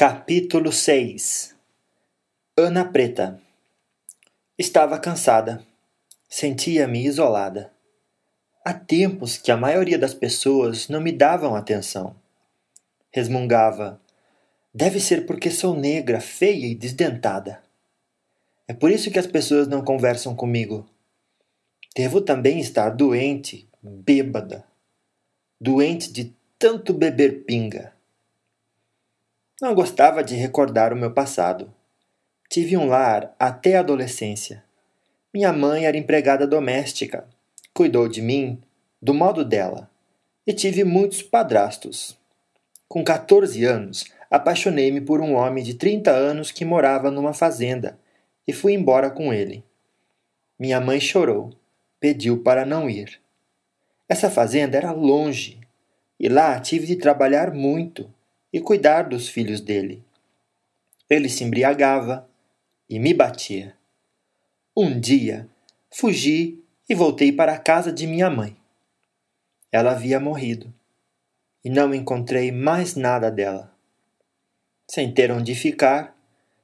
Capítulo 6 Ana Preta Estava cansada. Sentia-me isolada. Há tempos que a maioria das pessoas não me davam atenção. Resmungava. Deve ser porque sou negra, feia e desdentada. É por isso que as pessoas não conversam comigo. Devo também estar doente, bêbada. Doente de tanto beber pinga não gostava de recordar o meu passado. Tive um lar até a adolescência. Minha mãe era empregada doméstica, cuidou de mim do modo dela, e tive muitos padrastos. Com 14 anos, apaixonei-me por um homem de 30 anos que morava numa fazenda e fui embora com ele. Minha mãe chorou, pediu para não ir. Essa fazenda era longe e lá tive de trabalhar muito e cuidar dos filhos dele. Ele se embriagava e me batia. Um dia, fugi e voltei para a casa de minha mãe. Ela havia morrido e não encontrei mais nada dela. Sem ter onde ficar,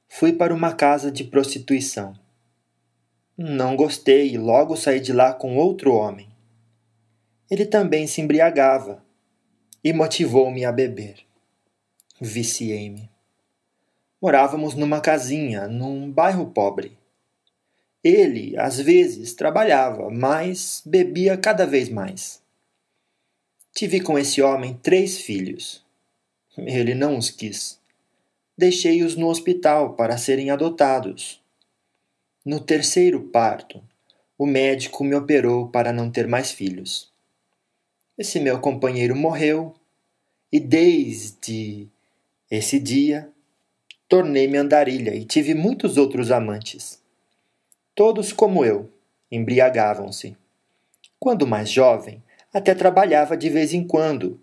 fui para uma casa de prostituição. Não gostei e logo saí de lá com outro homem. Ele também se embriagava e motivou-me a beber. Viciei-me. Morávamos numa casinha, num bairro pobre. Ele, às vezes, trabalhava, mas bebia cada vez mais. Tive com esse homem três filhos. Ele não os quis. Deixei-os no hospital para serem adotados. No terceiro parto, o médico me operou para não ter mais filhos. Esse meu companheiro morreu e desde esse dia tornei-me andarilha e tive muitos outros amantes. Todos como eu, embriagavam-se. Quando mais jovem, até trabalhava de vez em quando.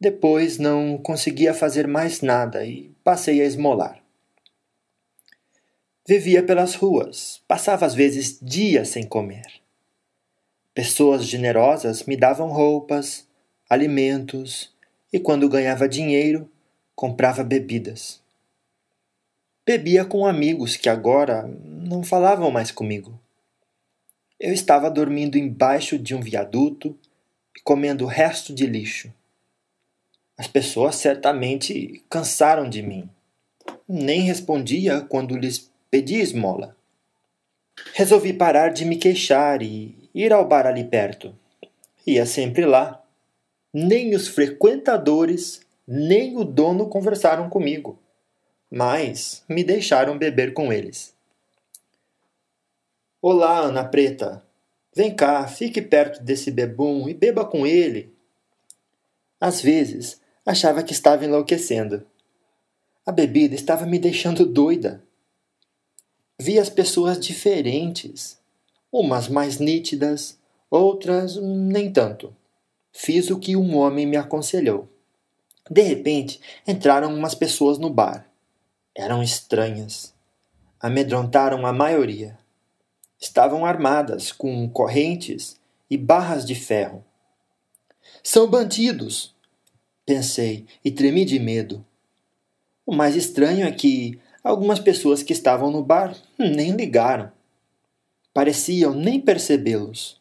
Depois não conseguia fazer mais nada e passei a esmolar. Vivia pelas ruas, passava às vezes dias sem comer. Pessoas generosas me davam roupas, alimentos, e quando ganhava dinheiro, comprava bebidas. Bebia com amigos que agora não falavam mais comigo. Eu estava dormindo embaixo de um viaduto e comendo resto de lixo. As pessoas certamente cansaram de mim. Nem respondia quando lhes pedi esmola. Resolvi parar de me queixar e ir ao bar ali perto. Ia sempre lá. Nem os frequentadores nem o dono conversaram comigo, mas me deixaram beber com eles. Olá, Ana Preta. Vem cá, fique perto desse bebum e beba com ele. Às vezes, achava que estava enlouquecendo. A bebida estava me deixando doida. Vi as pessoas diferentes, umas mais nítidas, outras nem tanto. Fiz o que um homem me aconselhou. De repente, entraram umas pessoas no bar. Eram estranhas. Amedrontaram a maioria. Estavam armadas com correntes e barras de ferro. São bandidos! Pensei e tremi de medo. O mais estranho é que algumas pessoas que estavam no bar nem ligaram. Pareciam nem percebê-los.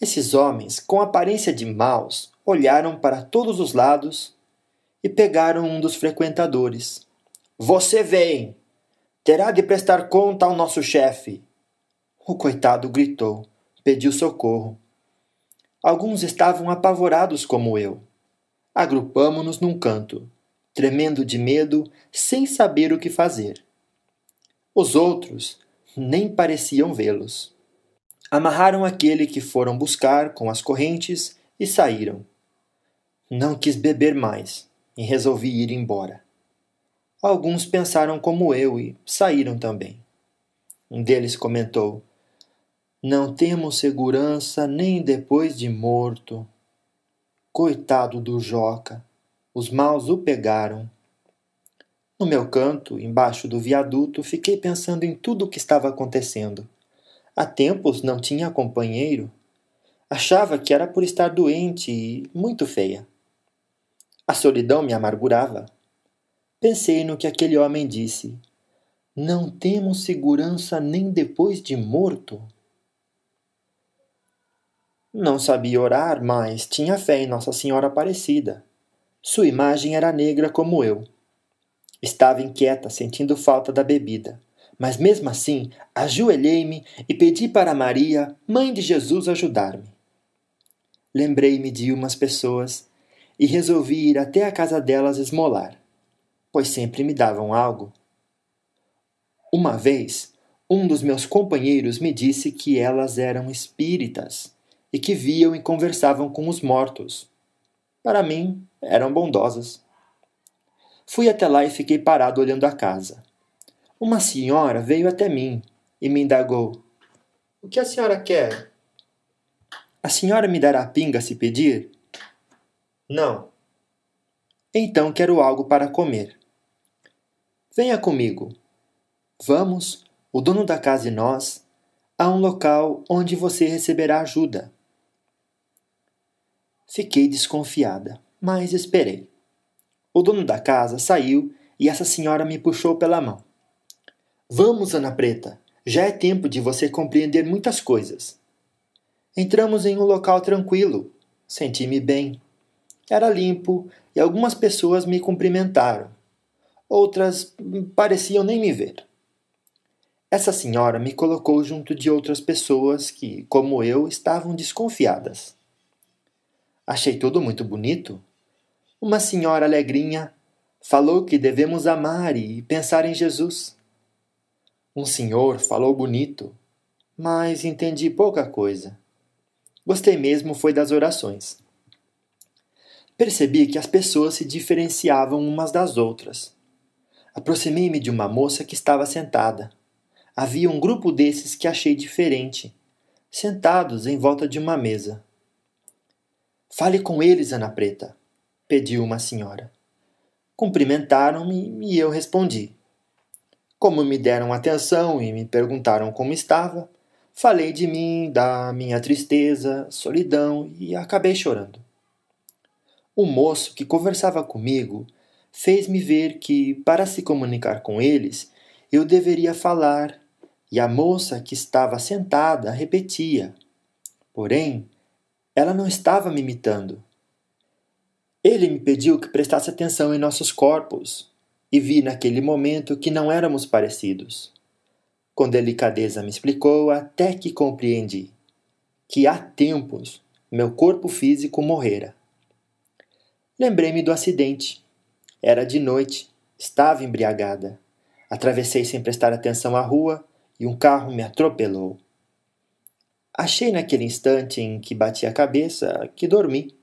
Esses homens, com aparência de maus, olharam para todos os lados e pegaram um dos frequentadores. Você vem! Terá de prestar conta ao nosso chefe! O coitado gritou, pediu socorro. Alguns estavam apavorados como eu. Agrupamo-nos num canto, tremendo de medo, sem saber o que fazer. Os outros nem pareciam vê-los. Amarraram aquele que foram buscar com as correntes e saíram. Não quis beber mais e resolvi ir embora. Alguns pensaram como eu e saíram também. Um deles comentou: Não temos segurança nem depois de morto. Coitado do Joca, os maus o pegaram. No meu canto, embaixo do viaduto, fiquei pensando em tudo o que estava acontecendo. Há tempos não tinha companheiro. Achava que era por estar doente e muito feia. A solidão me amargurava. Pensei no que aquele homem disse: Não temos segurança nem depois de morto. Não sabia orar, mas tinha fé em Nossa Senhora Aparecida. Sua imagem era negra como eu. Estava inquieta, sentindo falta da bebida. Mas mesmo assim, ajoelhei-me e pedi para Maria, mãe de Jesus, ajudar-me. Lembrei-me de umas pessoas e resolvi ir até a casa delas esmolar, pois sempre me davam algo. Uma vez, um dos meus companheiros me disse que elas eram espíritas e que viam e conversavam com os mortos. Para mim, eram bondosas. Fui até lá e fiquei parado olhando a casa. Uma senhora veio até mim e me indagou: O que a senhora quer? A senhora me dará pinga se pedir? Não. Então quero algo para comer. Venha comigo. Vamos, o dono da casa e nós, a um local onde você receberá ajuda. Fiquei desconfiada, mas esperei. O dono da casa saiu e essa senhora me puxou pela mão. Vamos, Ana Preta, já é tempo de você compreender muitas coisas. Entramos em um local tranquilo. Senti-me bem. Era limpo e algumas pessoas me cumprimentaram. Outras pareciam nem me ver. Essa senhora me colocou junto de outras pessoas que, como eu, estavam desconfiadas. Achei tudo muito bonito. Uma senhora alegrinha falou que devemos amar e pensar em Jesus. Um senhor falou bonito, mas entendi pouca coisa. Gostei mesmo foi das orações percebi que as pessoas se diferenciavam umas das outras. Aproximei-me de uma moça que estava sentada. Havia um grupo desses que achei diferente, sentados em volta de uma mesa. Fale com eles, Ana Preta, pediu uma senhora. Cumprimentaram-me e eu respondi. Como me deram atenção e me perguntaram como estava, falei de mim, da minha tristeza, solidão e acabei chorando. O moço que conversava comigo fez-me ver que, para se comunicar com eles, eu deveria falar, e a moça que estava sentada repetia. Porém, ela não estava me imitando. Ele me pediu que prestasse atenção em nossos corpos, e vi naquele momento que não éramos parecidos. Com delicadeza me explicou até que compreendi que há tempos meu corpo físico morrera. Lembrei-me do acidente. Era de noite, estava embriagada. Atravessei sem prestar atenção à rua e um carro me atropelou. Achei naquele instante em que bati a cabeça que dormi.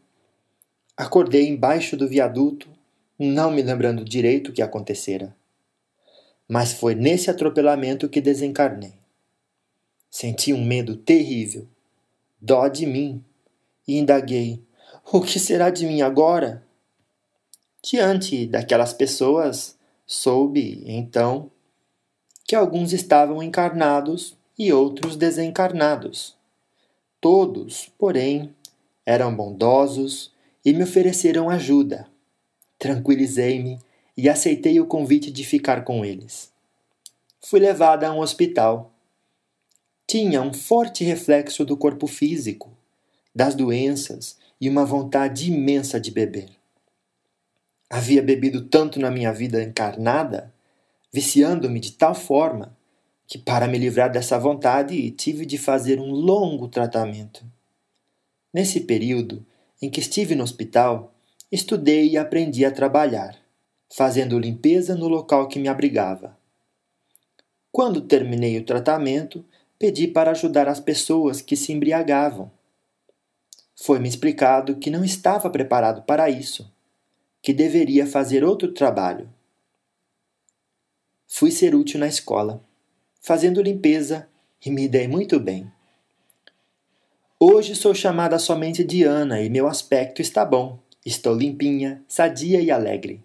Acordei embaixo do viaduto, não me lembrando direito o que acontecera. Mas foi nesse atropelamento que desencarnei. Senti um medo terrível, dó de mim, e indaguei o que será de mim agora? Diante daquelas pessoas, soube, então, que alguns estavam encarnados e outros desencarnados. Todos, porém, eram bondosos e me ofereceram ajuda. Tranquilizei-me e aceitei o convite de ficar com eles. Fui levada a um hospital. Tinha um forte reflexo do corpo físico, das doenças e uma vontade imensa de beber. Havia bebido tanto na minha vida encarnada, viciando-me de tal forma que, para me livrar dessa vontade, tive de fazer um longo tratamento. Nesse período em que estive no hospital, estudei e aprendi a trabalhar, fazendo limpeza no local que me abrigava. Quando terminei o tratamento, pedi para ajudar as pessoas que se embriagavam foi-me explicado que não estava preparado para isso, que deveria fazer outro trabalho. Fui ser útil na escola, fazendo limpeza e me dei muito bem. Hoje sou chamada somente de Ana e meu aspecto está bom. Estou limpinha, sadia e alegre.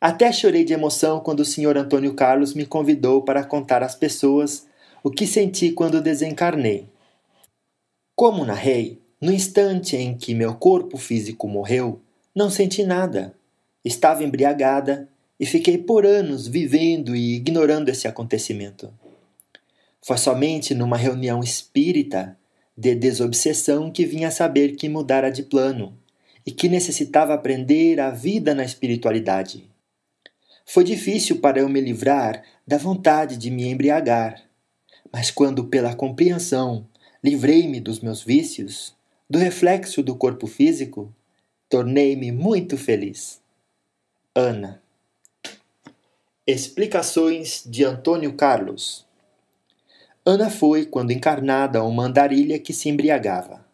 Até chorei de emoção quando o senhor Antônio Carlos me convidou para contar às pessoas o que senti quando desencarnei. Como narrei, no instante em que meu corpo físico morreu, não senti nada. Estava embriagada e fiquei por anos vivendo e ignorando esse acontecimento. Foi somente numa reunião espírita de desobsessão que vinha saber que mudara de plano e que necessitava aprender a vida na espiritualidade. Foi difícil para eu me livrar da vontade de me embriagar, mas quando, pela compreensão, livrei-me dos meus vícios, do reflexo do corpo físico, tornei-me muito feliz. Ana. Explicações de Antônio Carlos. Ana foi, quando encarnada, uma andarilha que se embriagava.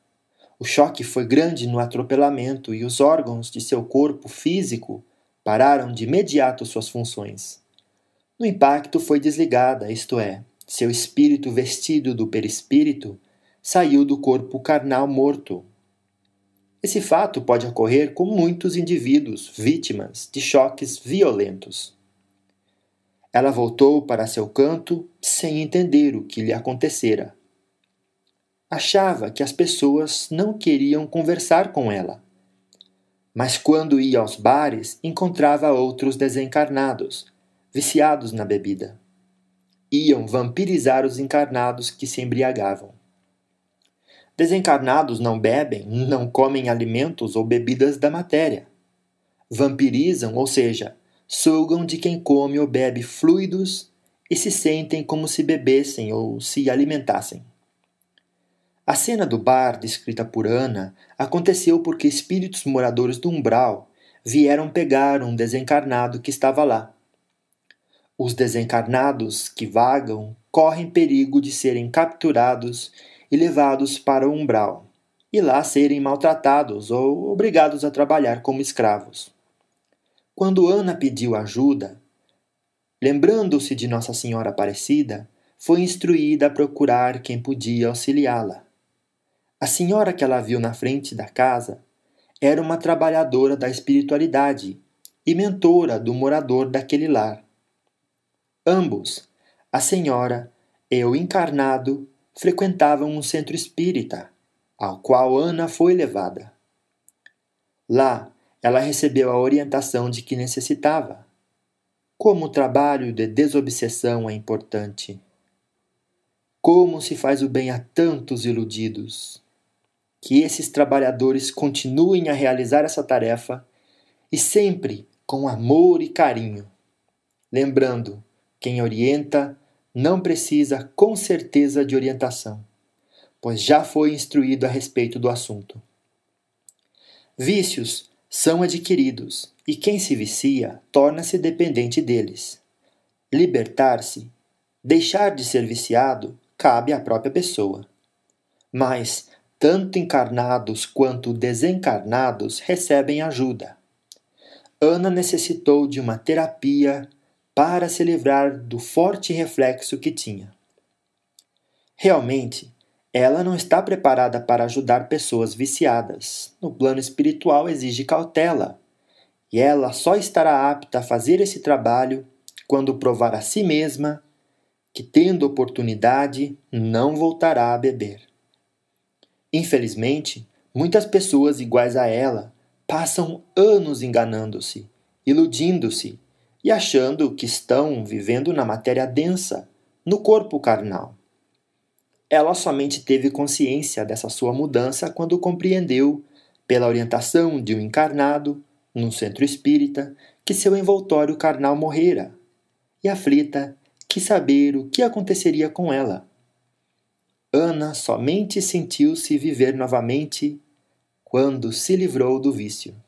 O choque foi grande no atropelamento e os órgãos de seu corpo físico pararam de imediato suas funções. No impacto foi desligada, isto é, seu espírito vestido do perispírito saiu do corpo carnal morto. Esse fato pode ocorrer com muitos indivíduos vítimas de choques violentos. Ela voltou para seu canto sem entender o que lhe acontecera. Achava que as pessoas não queriam conversar com ela. Mas quando ia aos bares, encontrava outros desencarnados, viciados na bebida. Iam vampirizar os encarnados que se embriagavam. Desencarnados não bebem, não comem alimentos ou bebidas da matéria. Vampirizam, ou seja, sugam de quem come ou bebe fluidos e se sentem como se bebessem ou se alimentassem. A cena do bar, descrita por Ana, aconteceu porque espíritos moradores do umbral vieram pegar um desencarnado que estava lá. Os desencarnados que vagam correm perigo de serem capturados e levados para o umbral, e lá serem maltratados ou obrigados a trabalhar como escravos. Quando Ana pediu ajuda, lembrando-se de Nossa Senhora Aparecida, foi instruída a procurar quem podia auxiliá-la. A senhora que ela viu na frente da casa era uma trabalhadora da espiritualidade e mentora do morador daquele lar. Ambos, a senhora e o encarnado, frequentavam um centro espírita, ao qual Ana foi levada. Lá, ela recebeu a orientação de que necessitava. Como o trabalho de desobsessão é importante. Como se faz o bem a tantos iludidos. Que esses trabalhadores continuem a realizar essa tarefa e sempre com amor e carinho. Lembrando, quem orienta não precisa com certeza de orientação, pois já foi instruído a respeito do assunto. Vícios são adquiridos e quem se vicia torna-se dependente deles. Libertar-se, deixar de ser viciado, cabe à própria pessoa. Mas, tanto encarnados quanto desencarnados recebem ajuda. Ana necessitou de uma terapia para se livrar do forte reflexo que tinha. Realmente, ela não está preparada para ajudar pessoas viciadas. No plano espiritual exige cautela, e ela só estará apta a fazer esse trabalho quando provar a si mesma que, tendo oportunidade, não voltará a beber. Infelizmente, muitas pessoas iguais a ela passam anos enganando-se, iludindo-se e achando que estão vivendo na matéria densa, no corpo carnal. Ela somente teve consciência dessa sua mudança quando compreendeu, pela orientação de um encarnado, num centro espírita, que seu envoltório carnal morrera, e aflita, quis saber o que aconteceria com ela. Ana somente sentiu-se viver novamente quando se livrou do vício.